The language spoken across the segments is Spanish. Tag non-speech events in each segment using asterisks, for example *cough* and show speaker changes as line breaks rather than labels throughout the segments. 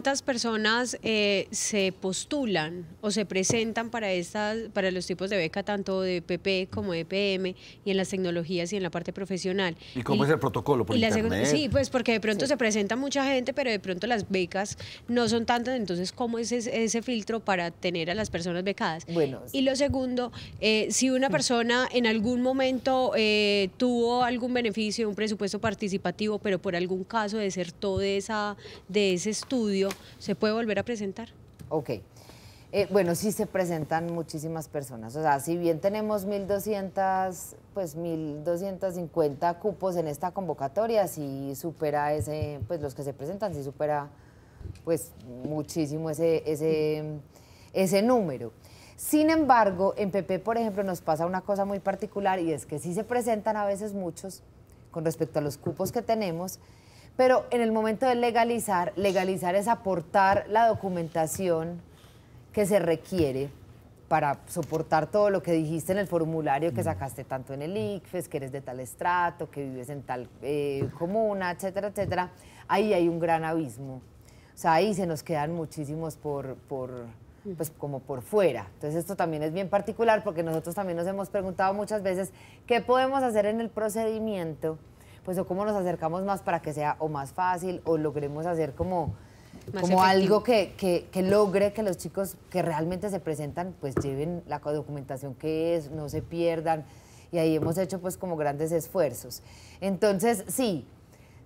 ¿Cuántas personas eh, se postulan o se presentan para, estas, para los tipos de beca, tanto de PP como de PM, y en las tecnologías y en la parte profesional? ¿Y cómo es el protocolo? sí, pues porque de pronto se presenta mucha gente, pero de pronto las becas no son tantas, entonces ¿cómo es ese, filtro para tener a las personas becadas? y lo segundo, eh, si una mm. persona en algún momento eh, tuvo algún beneficio, un presupuesto participativo, pero por algún caso desertó de, esa, de ese estudio, se puede volver a presentar. Ok. Eh, bueno, sí se presentan muchísimas personas. O sea, si bien tenemos 1.200, pues 1.250 cupos en esta convocatoria, si supera ese, pues los que se presentan, si supera pues muchísimo ese, ese número. Sin embargo, en PP, por ejemplo, nos pasa una cosa muy particular y es que sí se presentan a veces muchos con respecto a los cupos que tenemos, pero en el momento de legalizar, legalizar es aportar la documentación que se requiere para soportar todo lo que dijiste en el formulario que mm. sacaste tanto en el ICFES, que eres de tal estrato, que vives en tal eh, comuna, etcétera, etcétera, ahí hay un gran abismo. O sea, ahí se nos quedan muchísimos por, por pues como por fuera. Entonces esto también es bien particular porque nosotros también nos hemos preguntado muchas veces qué podemos hacer en el procedimiento pues o cómo nos acercamos más para que sea o más fácil o logremos hacer como,
como algo
que, que, que, logre que los chicos que realmente se presentan pues lleven la documentación que es, no se pierdan y ahí hemos hecho pues como grandes esfuerzos. Entonces, sí,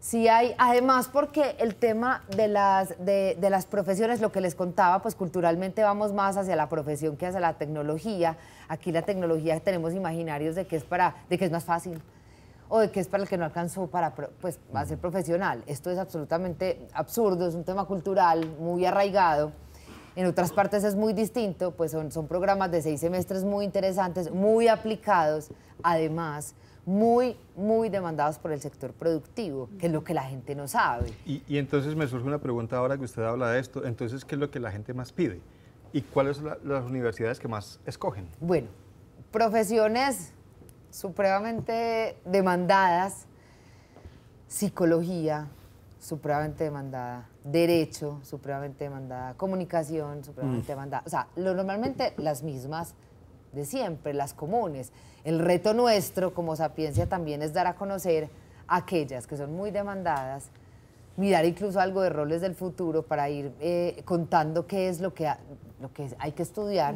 Sí hay, además porque el tema de las, de, de, las profesiones, lo que les contaba, pues culturalmente vamos más hacia la profesión que hacia la tecnología. Aquí la tecnología tenemos imaginarios de que es para, de que es más fácil, o de que es para el que no alcanzó para pues, a ser profesional. Esto es absolutamente absurdo, es un tema cultural muy arraigado. En otras partes es muy distinto, pues son, son programas de seis semestres muy interesantes, muy aplicados, además muy, muy demandados por el sector productivo, que es lo que la gente no sabe. Y, entonces me surge una pregunta ahora que usted habla de esto, entonces, ¿qué es lo que la gente más pide? ¿Y cuáles son las universidades que más escogen? Bueno, profesiones supremamente demandadas, psicología, supremamente demandada, derecho, supremamente demandada, comunicación, supremamente mm. demandada. O sea, lo, normalmente las mismas de siempre, las comunes. El reto nuestro como sapiencia también es dar a conocer aquellas que son muy demandadas, mirar incluso algo de roles del futuro para ir eh, contando qué es lo que, lo que hay que estudiar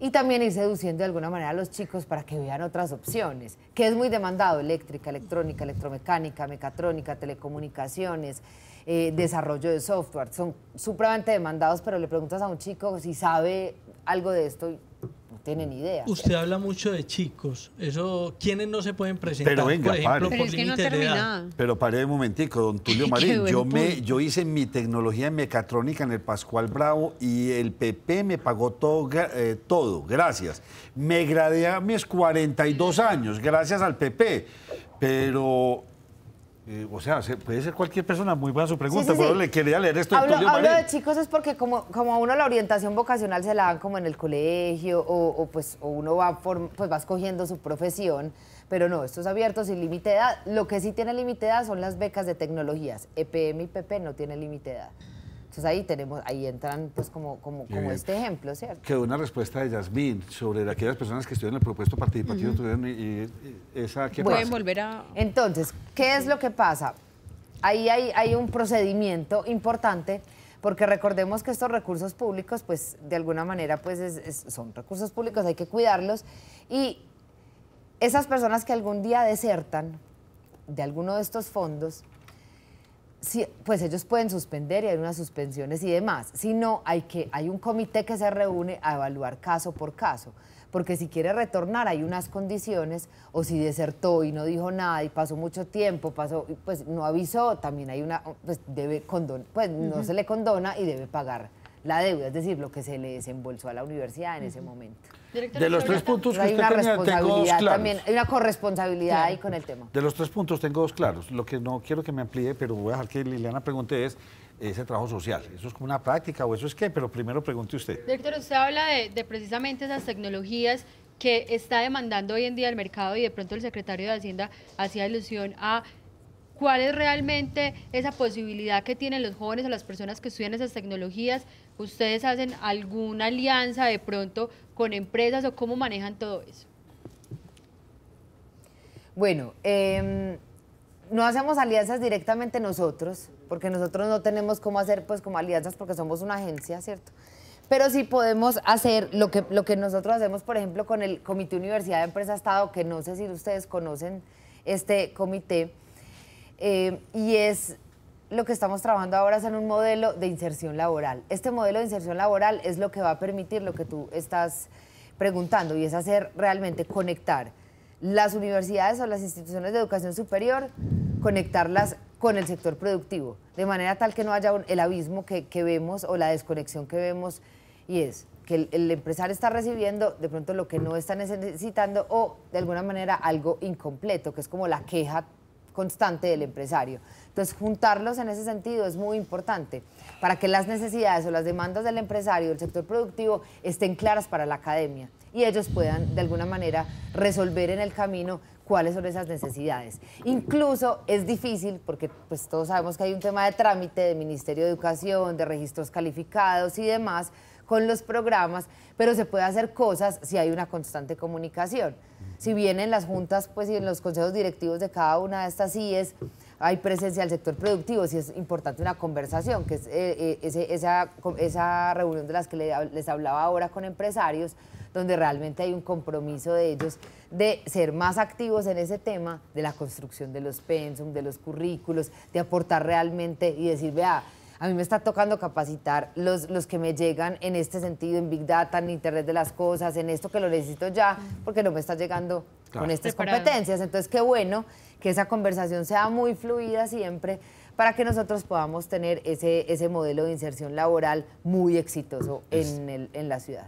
y también ir seduciendo de alguna manera a los chicos para que vean otras opciones, que es muy demandado, eléctrica, electrónica, electromecánica, mecatrónica, telecomunicaciones, eh, desarrollo de software, son supremamente demandados, pero le preguntas a un chico si sabe algo de esto tienen idea. Usted habla mucho de chicos. Eso, ¿quiénes no se pueden presentar? Pero venga, por ejemplo, pero, es pare un momentico, don Tulio *laughs* Marín. Yo, me, yo hice mi tecnología mecatrónica en el Pascual Bravo y el PP me pagó todo, eh, todo. gracias. Me gradué a mis 42 años, gracias al PP. Pero eh, o sea, puede ser cualquier persona, muy buena su pregunta, pero le quería leer esto. Hablo, de chicos es porque como, a uno la orientación vocacional se la dan como en el colegio o, pues o uno va, pues va escogiendo su profesión, pero no, esto es abierto sin límite de edad. Lo que sí tiene límite de edad son las becas de tecnologías. EPM y PP no tiene límite de edad. Entonces ahí tenemos, ahí entran pues como, como, como este ejemplo, ¿cierto? Quedó una respuesta de Yasmín sobre aquellas personas que estuvieron en el propuesto participativo, y, esa ¿qué volver a... Entonces, ¿qué es lo que pasa? Ahí hay, hay un procedimiento importante porque recordemos que estos recursos públicos, pues de alguna manera, pues son recursos públicos, hay que cuidarlos. Y esas personas que algún día desertan de alguno de estos fondos, pues ellos pueden suspender y hay unas suspensiones y demás. Si no, hay, que, hay un comité que se reúne a evaluar caso por caso. Porque si quiere retornar hay unas condiciones, o si desertó y no dijo nada y pasó mucho tiempo, pasó, pues no avisó, también hay una, pues debe pues no se le condona y debe pagar la deuda, es decir, lo que se le desembolsó a la universidad en ese momento. De los tres puntos que usted tengo también, hay una corresponsabilidad ahí con el tema. De los tres puntos tengo dos claros. Lo que no quiero que me amplíe, pero voy a dejar que Liliana pregunte es ese trabajo social. ¿Eso es como una práctica o eso es qué? Pero primero pregunte usted. Director, usted habla de, de precisamente esas tecnologías que está demandando hoy en día el mercado y de pronto el secretario de Hacienda hacía alusión a cuál es realmente esa posibilidad que tienen los jóvenes o las personas que estudian esas tecnologías ¿Ustedes hacen alguna alianza de pronto con empresas o cómo manejan todo eso? Bueno, em, no hacemos alianzas directamente nosotros, porque nosotros no tenemos cómo hacer pues como alianzas porque somos una agencia, ¿cierto? Pero sí podemos hacer lo que, lo que nosotros hacemos, por ejemplo, con el Comité Universidad de Empresa Estado, que no sé si ustedes conocen este comité, eh, y es lo que estamos trabajando ahora es en un modelo de inserción laboral. Este modelo de inserción laboral es lo que va a permitir lo que tú estás preguntando y es hacer realmente conectar las universidades o las instituciones de educación superior, conectarlas con el sector productivo, de manera tal que no haya el abismo que, vemos o la desconexión que vemos y es que el, el empresario está recibiendo de pronto lo que no está necesitando o de alguna manera algo incompleto, que es como la queja constante del empresario. Entonces, juntarlos en ese sentido es muy importante para que las necesidades o las demandas del empresario, del sector productivo, estén claras para la academia y ellos puedan, de alguna manera, resolver en el camino cuáles son esas necesidades. Incluso es difícil, porque pues, todos sabemos que hay un tema de trámite de Ministerio de Educación, de registros calificados y demás, con los programas, pero se puede hacer cosas si hay una constante comunicación si bien en las juntas pues, y en los consejos directivos de cada una de estas CIES hay presencia del sector productivo, si es importante una conversación, que es eh, eh, esa, esa, reunión de las que les hablaba ahora con empresarios, donde realmente hay un compromiso de ellos de ser más activos en ese tema de la construcción de los pensum, de los currículos, de aportar realmente y decir, vea, a mí me está tocando capacitar los, los que me llegan en este sentido, en Big Data, en Internet de las Cosas, en esto que lo necesito ya, porque no me está llegando con estas competencias. Entonces, qué bueno que esa conversación sea muy fluida siempre para que nosotros podamos tener ese, ese modelo de inserción laboral muy exitoso en, el, en la ciudad.